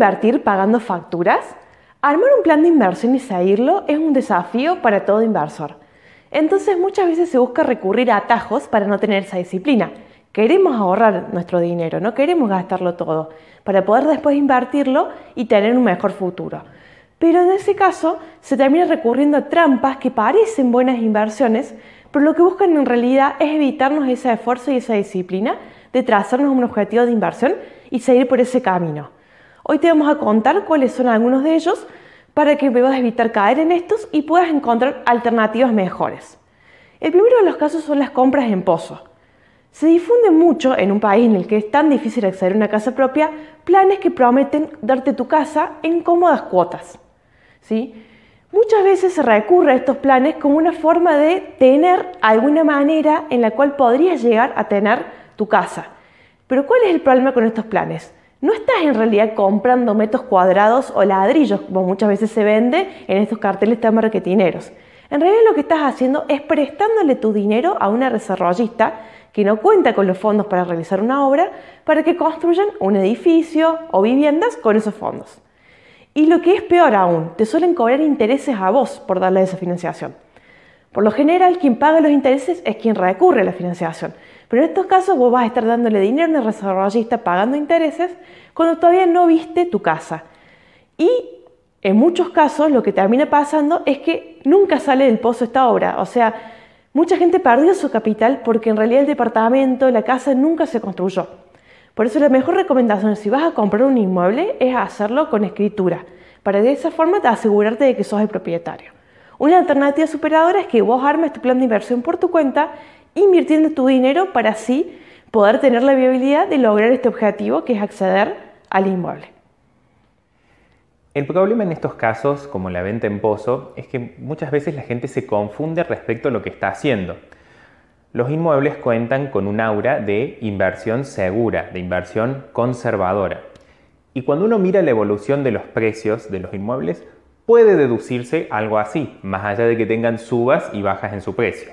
invertir pagando facturas? Armar un plan de inversión y seguirlo es un desafío para todo inversor. Entonces muchas veces se busca recurrir a atajos para no tener esa disciplina. Queremos ahorrar nuestro dinero, no queremos gastarlo todo, para poder después invertirlo y tener un mejor futuro. Pero en ese caso se termina recurriendo a trampas que parecen buenas inversiones, pero lo que buscan en realidad es evitarnos ese esfuerzo y esa disciplina de trazarnos un objetivo de inversión y seguir por ese camino. Hoy te vamos a contar cuáles son algunos de ellos para que puedas evitar caer en estos y puedas encontrar alternativas mejores. El primero de los casos son las compras en pozo. Se difunde mucho en un país en el que es tan difícil acceder a una casa propia planes que prometen darte tu casa en cómodas cuotas. ¿sí? Muchas veces se recurre a estos planes como una forma de tener alguna manera en la cual podrías llegar a tener tu casa. Pero ¿cuál es el problema con estos planes? no estás en realidad comprando metros cuadrados o ladrillos, como muchas veces se vende en estos carteles tan marketineros. En realidad lo que estás haciendo es prestándole tu dinero a una desarrollista que no cuenta con los fondos para realizar una obra para que construyan un edificio o viviendas con esos fondos. Y lo que es peor aún, te suelen cobrar intereses a vos por darle esa financiación. Por lo general, quien paga los intereses es quien recurre a la financiación, pero en estos casos vos vas a estar dándole dinero a un desarrollista pagando intereses cuando todavía no viste tu casa. Y en muchos casos lo que termina pasando es que nunca sale del pozo esta obra. O sea, mucha gente perdió su capital porque en realidad el departamento, la casa nunca se construyó. Por eso la mejor recomendación si vas a comprar un inmueble es hacerlo con escritura, para de esa forma asegurarte de que sos el propietario. Una alternativa superadora es que vos armes tu plan de inversión por tu cuenta invirtiendo tu dinero para así poder tener la viabilidad de lograr este objetivo que es acceder al inmueble. El problema en estos casos, como la venta en pozo, es que muchas veces la gente se confunde respecto a lo que está haciendo. Los inmuebles cuentan con un aura de inversión segura, de inversión conservadora. Y cuando uno mira la evolución de los precios de los inmuebles, puede deducirse algo así, más allá de que tengan subas y bajas en su precio.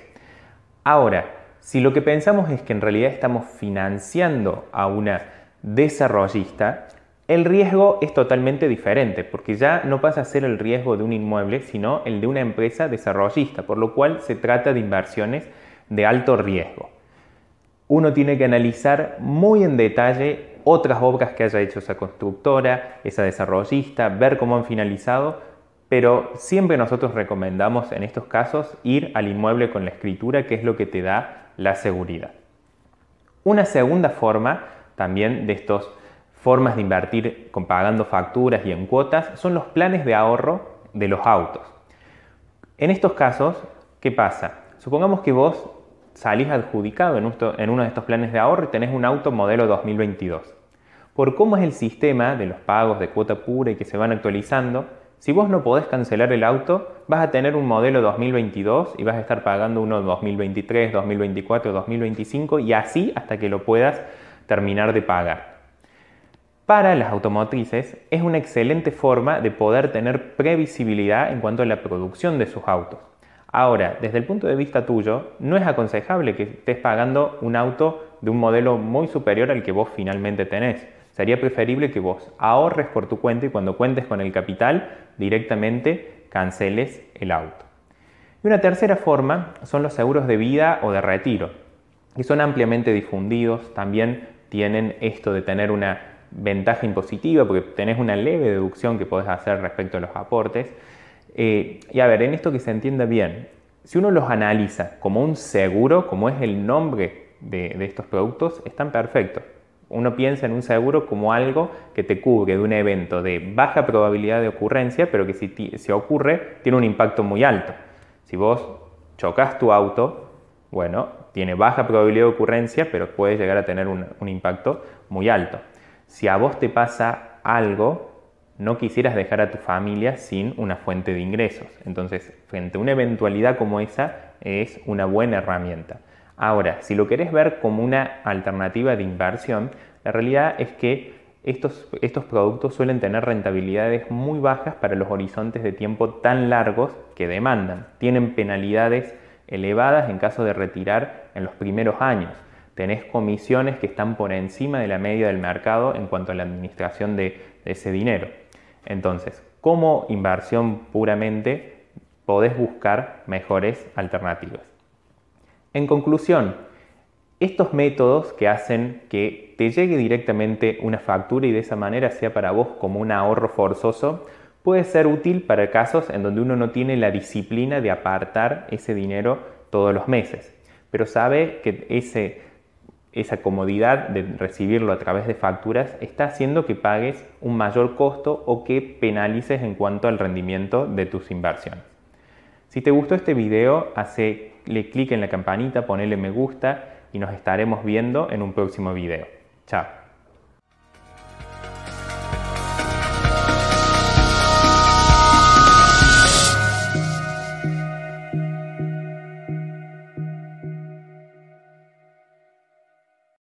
Ahora, si lo que pensamos es que en realidad estamos financiando a una desarrollista, el riesgo es totalmente diferente, porque ya no pasa a ser el riesgo de un inmueble, sino el de una empresa desarrollista, por lo cual se trata de inversiones de alto riesgo. Uno tiene que analizar muy en detalle otras obras que haya hecho esa constructora, esa desarrollista, ver cómo han finalizado pero siempre nosotros recomendamos en estos casos ir al inmueble con la escritura, que es lo que te da la seguridad. Una segunda forma también de estas formas de invertir con pagando facturas y en cuotas son los planes de ahorro de los autos. En estos casos, ¿qué pasa? Supongamos que vos salís adjudicado en uno de estos planes de ahorro y tenés un auto modelo 2022. Por cómo es el sistema de los pagos de cuota pura y que se van actualizando, si vos no podés cancelar el auto, vas a tener un modelo 2022 y vas a estar pagando uno 2023, 2024, 2025 y así hasta que lo puedas terminar de pagar. Para las automotrices es una excelente forma de poder tener previsibilidad en cuanto a la producción de sus autos. Ahora, desde el punto de vista tuyo, no es aconsejable que estés pagando un auto de un modelo muy superior al que vos finalmente tenés. Sería preferible que vos ahorres por tu cuenta y cuando cuentes con el capital directamente canceles el auto. Y una tercera forma son los seguros de vida o de retiro, que son ampliamente difundidos, también tienen esto de tener una ventaja impositiva porque tenés una leve deducción que podés hacer respecto a los aportes. Eh, y a ver, en esto que se entienda bien, si uno los analiza como un seguro, como es el nombre de estos productos, están perfectos. Uno piensa en un seguro como algo que te cubre de un evento de baja probabilidad de ocurrencia, pero que si ocurre tiene un impacto muy alto. Si vos chocas tu auto, bueno, tiene baja probabilidad de ocurrencia, pero puede llegar a tener un, un impacto muy alto. Si a vos te pasa algo, no quisieras dejar a tu familia sin una fuente de ingresos. Entonces, frente a una eventualidad como esa, es una buena herramienta. Ahora, si lo querés ver como una alternativa de inversión, la realidad es que estos, productos suelen tener rentabilidades muy bajas para los horizontes de tiempo tan largos que demandan. Tienen penalidades elevadas en caso de retirar en los primeros años. Tenés comisiones que están por encima de la media del mercado en cuanto a la administración de, de ese dinero. Entonces, como inversión puramente, podés buscar mejores alternativas. En conclusión, estos métodos que hacen que te llegue directamente una factura y de esa manera sea para vos como un ahorro forzoso, puede ser útil para casos en donde uno no tiene la disciplina de apartar ese dinero todos los meses, pero sabe que ese, esa comodidad de recibirlo a través de facturas está haciendo que pagues un mayor costo o que penalices en cuanto al rendimiento de tus inversiones. Si te gustó este video, hace le clic en la campanita, ponerle me gusta y nos estaremos viendo en un próximo video. Chao.